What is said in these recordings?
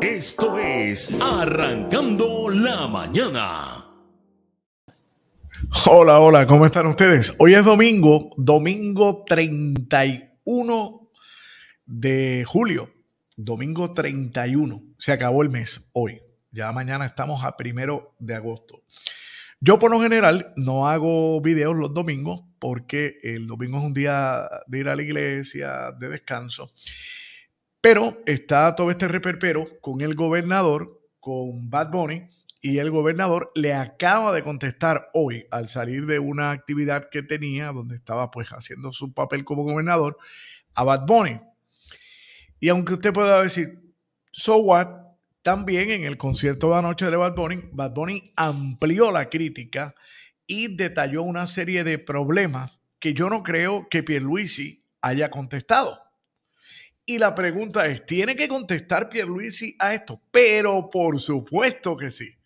Esto es Arrancando la Mañana. Hola, hola, ¿cómo están ustedes? Hoy es domingo, domingo 31 de julio. Domingo 31. Se acabó el mes hoy. Ya mañana estamos a primero de agosto. Yo por lo general no hago videos los domingos porque el domingo es un día de ir a la iglesia, de descanso. Pero está todo este reperpero con el gobernador, con Bad Bunny, y el gobernador le acaba de contestar hoy al salir de una actividad que tenía donde estaba pues haciendo su papel como gobernador a Bad Bunny. Y aunque usted pueda decir, so what, también en el concierto de anoche de Bad Bunny, Bad Bunny amplió la crítica y detalló una serie de problemas que yo no creo que Pierluisi haya contestado. Y la pregunta es, ¿tiene que contestar Pierluisi a esto? Pero por supuesto que sí.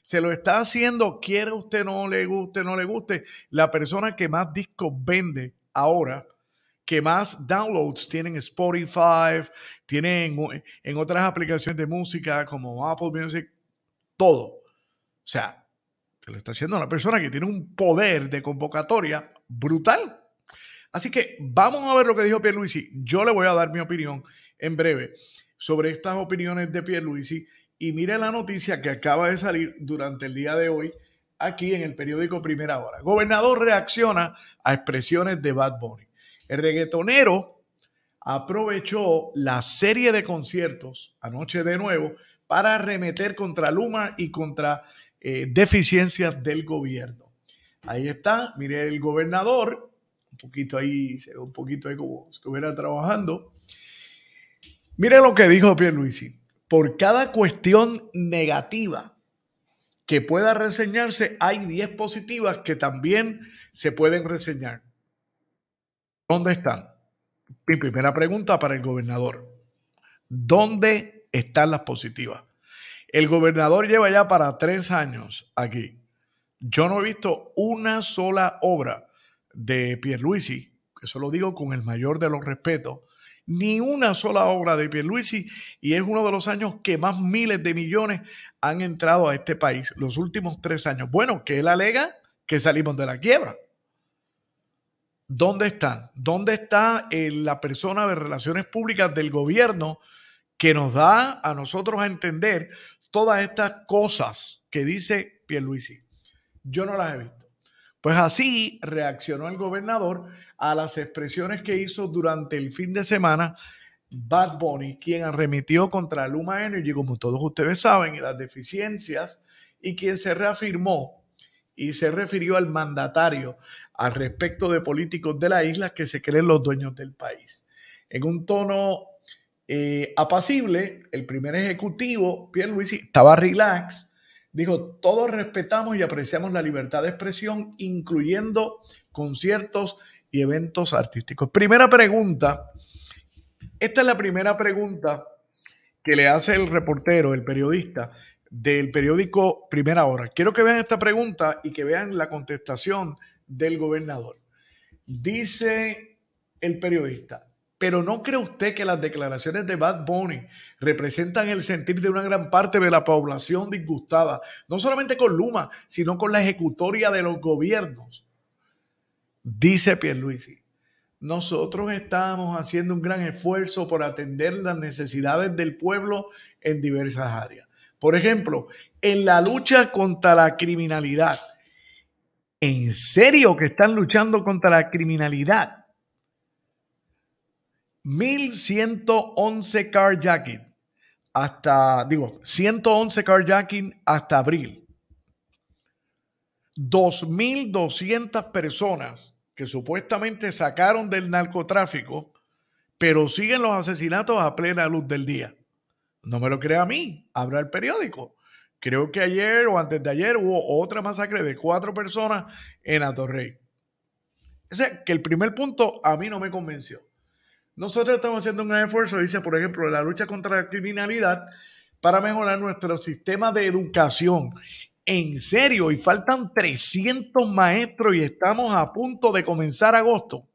Se lo está haciendo, quiera usted, no le guste, no le guste. La persona que más discos vende ahora, que más downloads tienen Spotify, tienen en, otras aplicaciones de música como Apple Music, todo. O sea, se lo está haciendo una persona que tiene un poder de convocatoria brutal. Así que vamos a ver lo que dijo Pierluisi. Yo le voy a dar mi opinión en breve sobre estas opiniones de Pierluisi. Y mire la noticia que acaba de salir durante el día de hoy aquí en el periódico Primera Hora. Gobernador reacciona a expresiones de Bad Bunny. El reggaetonero aprovechó la serie de conciertos anoche de nuevo para arremeter contra Luma y contra eh, deficiencias del gobierno. Ahí está, mire el gobernador un poquito ahí, un poquito ahí como si estuviera trabajando. Miren lo que dijo Pierluisi. Por cada cuestión negativa que pueda reseñarse, hay 10 positivas que también se pueden reseñar. ¿Dónde están? Mi primera pregunta para el gobernador. ¿Dónde están las positivas? El gobernador lleva ya para tres años aquí. Yo no he visto una sola obra de Pierluisi, eso lo digo con el mayor de los respetos, ni una sola obra de Pierluisi y es uno de los años que más miles de millones han entrado a este país, los últimos tres años. Bueno, que él alega que salimos de la quiebra. ¿Dónde están? ¿Dónde está eh, la persona de relaciones públicas del gobierno que nos da a nosotros a entender todas estas cosas que dice Pierluisi? Yo no las he visto. Pues así reaccionó el gobernador a las expresiones que hizo durante el fin de semana Bad Bunny, quien arremetió contra Luma Energy, como todos ustedes saben, y las deficiencias, y quien se reafirmó y se refirió al mandatario al respecto de políticos de la isla que se creen los dueños del país. En un tono eh, apacible, el primer ejecutivo, Pierre Luis, estaba relax Dijo, todos respetamos y apreciamos la libertad de expresión, incluyendo conciertos y eventos artísticos. Primera pregunta, esta es la primera pregunta que le hace el reportero, el periodista del periódico Primera Hora. Quiero que vean esta pregunta y que vean la contestación del gobernador. Dice el periodista, pero ¿no cree usted que las declaraciones de Bad Bunny representan el sentir de una gran parte de la población disgustada? No solamente con Luma, sino con la ejecutoria de los gobiernos. Dice Pierluisi, nosotros estamos haciendo un gran esfuerzo por atender las necesidades del pueblo en diversas áreas. Por ejemplo, en la lucha contra la criminalidad. ¿En serio que están luchando contra la criminalidad? 1111 carjacking hasta, digo, 111 carjacking hasta abril. 2.200 personas que supuestamente sacaron del narcotráfico, pero siguen los asesinatos a plena luz del día. No me lo crea a mí, Abra el periódico. Creo que ayer o antes de ayer hubo otra masacre de cuatro personas en Atorrey. Ese que el primer punto a mí no me convenció. Nosotros estamos haciendo un gran esfuerzo, dice, por ejemplo, la lucha contra la criminalidad para mejorar nuestro sistema de educación. En serio, y faltan 300 maestros y estamos a punto de comenzar agosto.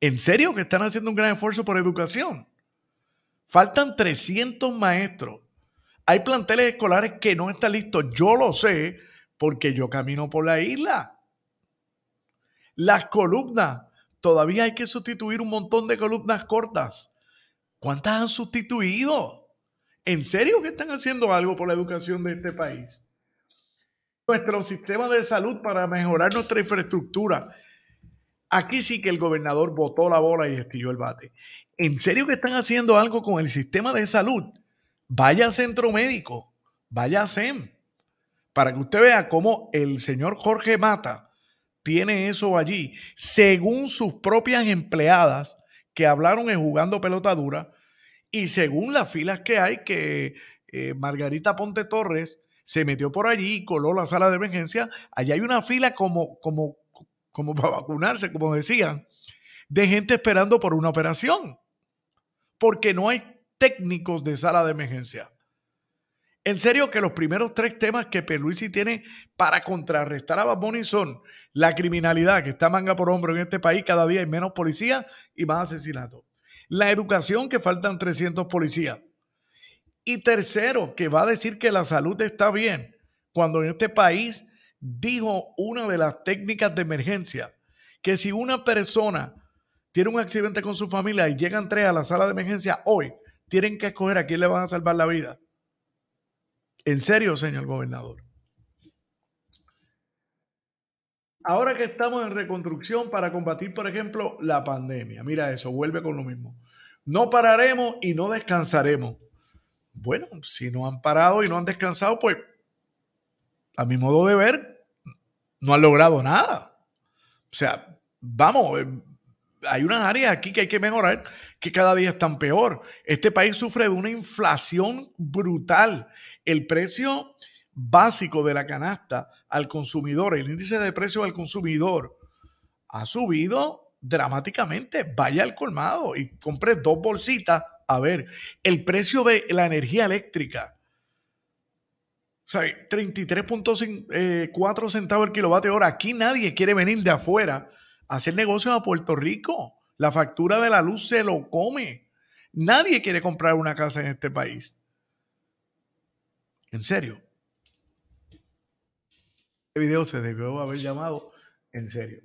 En serio que están haciendo un gran esfuerzo por educación. Faltan 300 maestros. Hay planteles escolares que no están listos. Yo lo sé porque yo camino por la isla. Las columnas Todavía hay que sustituir un montón de columnas cortas. ¿Cuántas han sustituido? ¿En serio que están haciendo algo por la educación de este país? Nuestro sistema de salud para mejorar nuestra infraestructura. Aquí sí que el gobernador botó la bola y estilló el bate. ¿En serio que están haciendo algo con el sistema de salud? Vaya centro médico, vaya a SEM, para que usted vea cómo el señor Jorge Mata tiene eso allí, según sus propias empleadas que hablaron en jugando pelota dura y según las filas que hay que eh, Margarita Ponte Torres se metió por allí y coló la sala de emergencia, allá hay una fila como como como para vacunarse, como decían, de gente esperando por una operación, porque no hay técnicos de sala de emergencia. En serio que los primeros tres temas que Peluisi tiene para contrarrestar a Bad son la criminalidad que está manga por hombro en este país, cada día hay menos policías y más asesinatos. La educación que faltan 300 policías. Y tercero, que va a decir que la salud está bien, cuando en este país dijo una de las técnicas de emergencia, que si una persona tiene un accidente con su familia y llegan tres a la sala de emergencia hoy, tienen que escoger a quién le van a salvar la vida en serio, señor gobernador. Ahora que estamos en reconstrucción para combatir, por ejemplo, la pandemia. Mira eso, vuelve con lo mismo. No pararemos y no descansaremos. Bueno, si no han parado y no han descansado, pues a mi modo de ver, no han logrado nada. O sea, vamos, eh, hay unas áreas aquí que hay que mejorar, que cada día están peor. Este país sufre de una inflación brutal. El precio básico de la canasta al consumidor, el índice de precios al consumidor, ha subido dramáticamente. Vaya al colmado y compre dos bolsitas. A ver, el precio de la energía eléctrica. O sea, 33.4 eh, centavos el kilovatio hora. Aquí nadie quiere venir de afuera hacer negocios a Puerto Rico. La factura de la luz se lo come. Nadie quiere comprar una casa en este país. En serio. Este video se debió haber llamado en serio.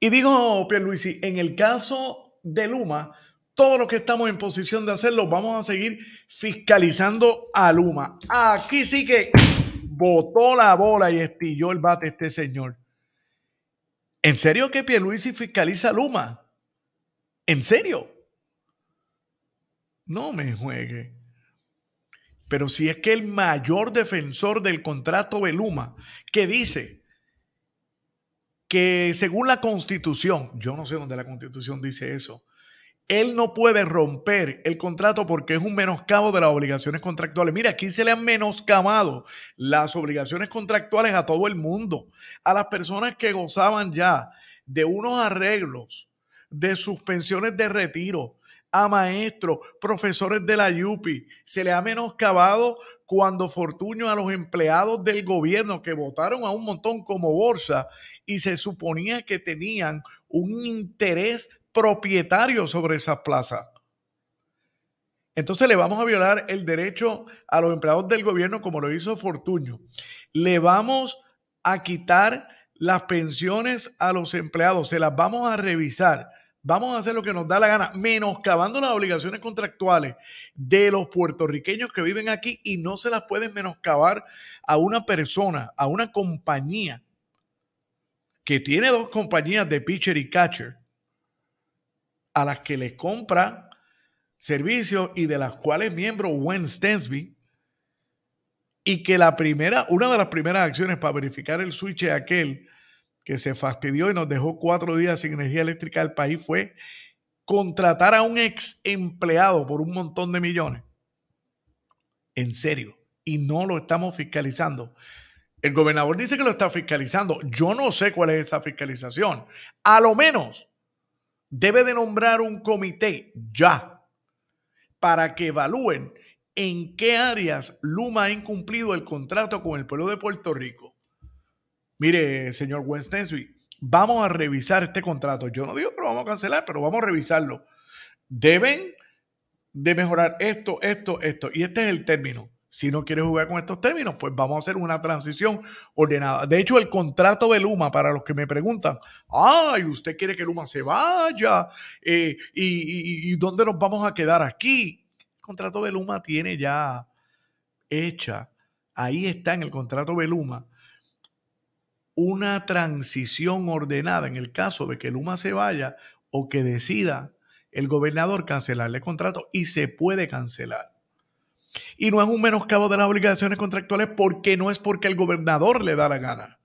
Y dijo Pierluisi, en el caso de Luma, todo lo que estamos en posición de hacerlo, vamos a seguir fiscalizando a Luma. Aquí sí que botó la bola y estilló el bate este señor. ¿En serio que Pierluisi fiscaliza Luma? ¿En serio? No me juegue. Pero si es que el mayor defensor del contrato de Luma, que dice que según la constitución, yo no sé dónde la constitución dice eso, él no puede romper el contrato porque es un menoscabo de las obligaciones contractuales. Mira, aquí se le han menoscabado las obligaciones contractuales a todo el mundo, a las personas que gozaban ya de unos arreglos, de suspensiones de retiro, a maestros, profesores de la YUPI. Se le ha menoscabado cuando Fortuño a los empleados del gobierno que votaron a un montón como bolsa y se suponía que tenían un interés propietario sobre esa plaza Entonces le vamos a violar el derecho a los empleados del gobierno como lo hizo Fortuño. Le vamos a quitar las pensiones a los empleados, se las vamos a revisar. Vamos a hacer lo que nos da la gana, menoscabando las obligaciones contractuales de los puertorriqueños que viven aquí y no se las pueden menoscabar a una persona, a una compañía que tiene dos compañías de pitcher y catcher a las que le compra servicios y de las cuales miembro Gwen Stensby, y que la primera, una de las primeras acciones para verificar el switch de aquel que se fastidió y nos dejó cuatro días sin energía eléctrica del país fue contratar a un ex empleado por un montón de millones. En serio. Y no lo estamos fiscalizando. El gobernador dice que lo está fiscalizando. Yo no sé cuál es esa fiscalización. A lo menos debe de nombrar un comité ya para que evalúen en qué áreas Luma ha incumplido el contrato con el pueblo de Puerto Rico. Mire, señor Westensby, vamos a revisar este contrato. Yo no digo que lo vamos a cancelar, pero vamos a revisarlo. Deben de mejorar esto, esto, esto. Y este es el término si no quiere jugar con estos términos, pues vamos a hacer una transición ordenada. De hecho, el contrato de Luma, para los que me preguntan, ay, usted quiere que Luma se vaya, eh, y, y, dónde nos vamos a quedar aquí? El contrato de Luma tiene ya hecha, ahí está en el contrato de Luma, una transición ordenada en el caso de que Luma se vaya o que decida el gobernador cancelarle el contrato y se puede cancelar y no es un menoscabo de las obligaciones contractuales porque no es porque el gobernador le da la gana.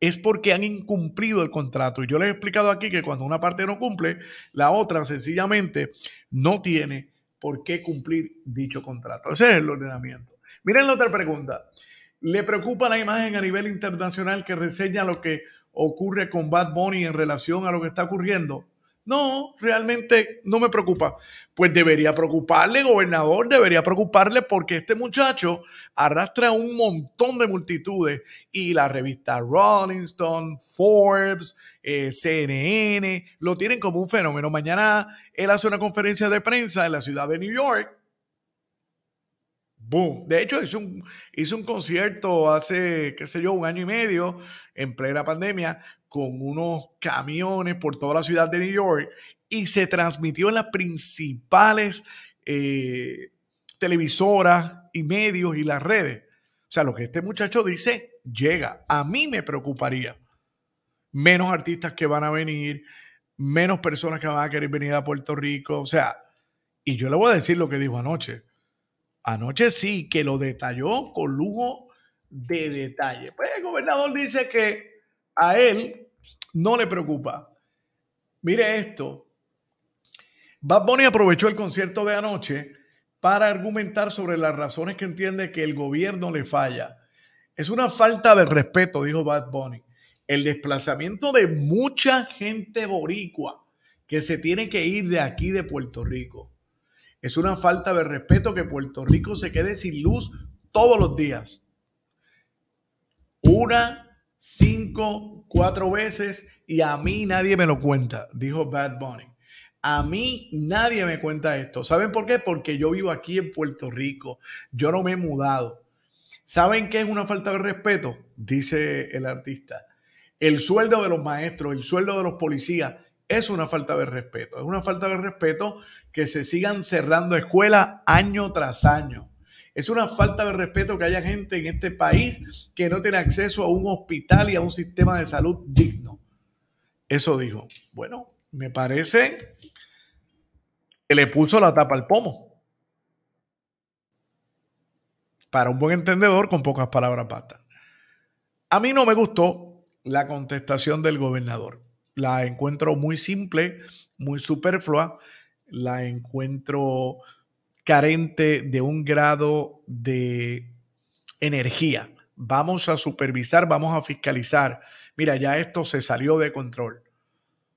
Es porque han incumplido el contrato. Y yo les he explicado aquí que cuando una parte no cumple, la otra sencillamente no tiene por qué cumplir dicho contrato. Ese es el ordenamiento. Miren la otra pregunta. ¿Le preocupa la imagen a nivel internacional que reseña lo que ocurre con Bad Bunny en relación a lo que está ocurriendo? No, realmente no me preocupa. Pues debería preocuparle, gobernador, debería preocuparle porque este muchacho arrastra un montón de multitudes y la revista Rolling Stone, Forbes, eh, CNN, lo tienen como un fenómeno. Mañana él hace una conferencia de prensa en la ciudad de New York de hecho, hizo un, un concierto hace, qué sé yo, un año y medio, en plena pandemia, con unos camiones por toda la ciudad de New York y se transmitió en las principales eh, televisoras y medios y las redes. O sea, lo que este muchacho dice llega. A mí me preocuparía. Menos artistas que van a venir, menos personas que van a querer venir a Puerto Rico. O sea, y yo le voy a decir lo que dijo anoche. Anoche sí, que lo detalló con lujo de detalle. Pues el gobernador dice que a él no le preocupa. Mire esto. Bad Bunny aprovechó el concierto de anoche para argumentar sobre las razones que entiende que el gobierno le falla. Es una falta de respeto, dijo Bad Bunny, el desplazamiento de mucha gente boricua que se tiene que ir de aquí de Puerto Rico. Es una falta de respeto que Puerto Rico se quede sin luz todos los días. Una, cinco, cuatro veces y a mí nadie me lo cuenta, dijo Bad Bunny. A mí nadie me cuenta esto. ¿Saben por qué? Porque yo vivo aquí en Puerto Rico. Yo no me he mudado. ¿Saben qué es una falta de respeto? Dice el artista. El sueldo de los maestros, el sueldo de los policías, es una falta de respeto. Es una falta de respeto que se sigan cerrando escuelas año tras año. Es una falta de respeto que haya gente en este país que no tiene acceso a un hospital y a un sistema de salud digno. Eso dijo. Bueno, me parece que le puso la tapa al pomo. Para un buen entendedor, con pocas palabras pata. A mí no me gustó la contestación del gobernador. La encuentro muy simple, muy superflua, la encuentro carente de un grado de energía. Vamos a supervisar, vamos a fiscalizar. Mira, ya esto se salió de control.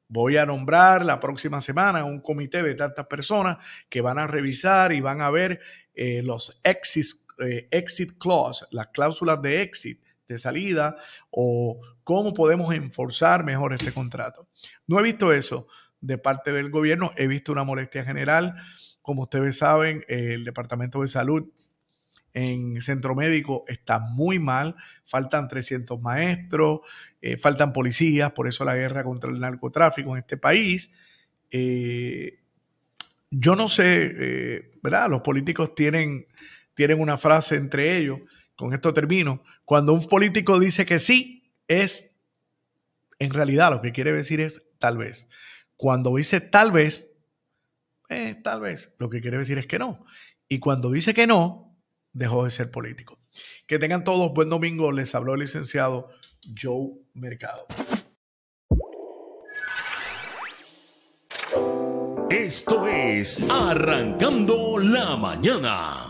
Voy a nombrar la próxima semana un comité de tantas personas que van a revisar y van a ver eh, los exit, eh, exit clause, las cláusulas de exit de salida o cómo podemos enforzar mejor este contrato. No he visto eso de parte del gobierno, he visto una molestia general. Como ustedes saben, el Departamento de Salud en Centro Médico está muy mal, faltan 300 maestros, eh, faltan policías, por eso la guerra contra el narcotráfico en este país. Eh, yo no sé, eh, ¿verdad? Los políticos tienen, tienen una frase entre ellos con esto termino, cuando un político dice que sí, es en realidad lo que quiere decir es tal vez. Cuando dice tal vez, eh, tal vez, lo que quiere decir es que no. Y cuando dice que no, dejó de ser político. Que tengan todos buen domingo. Les habló el licenciado Joe Mercado. Esto es Arrancando la Mañana.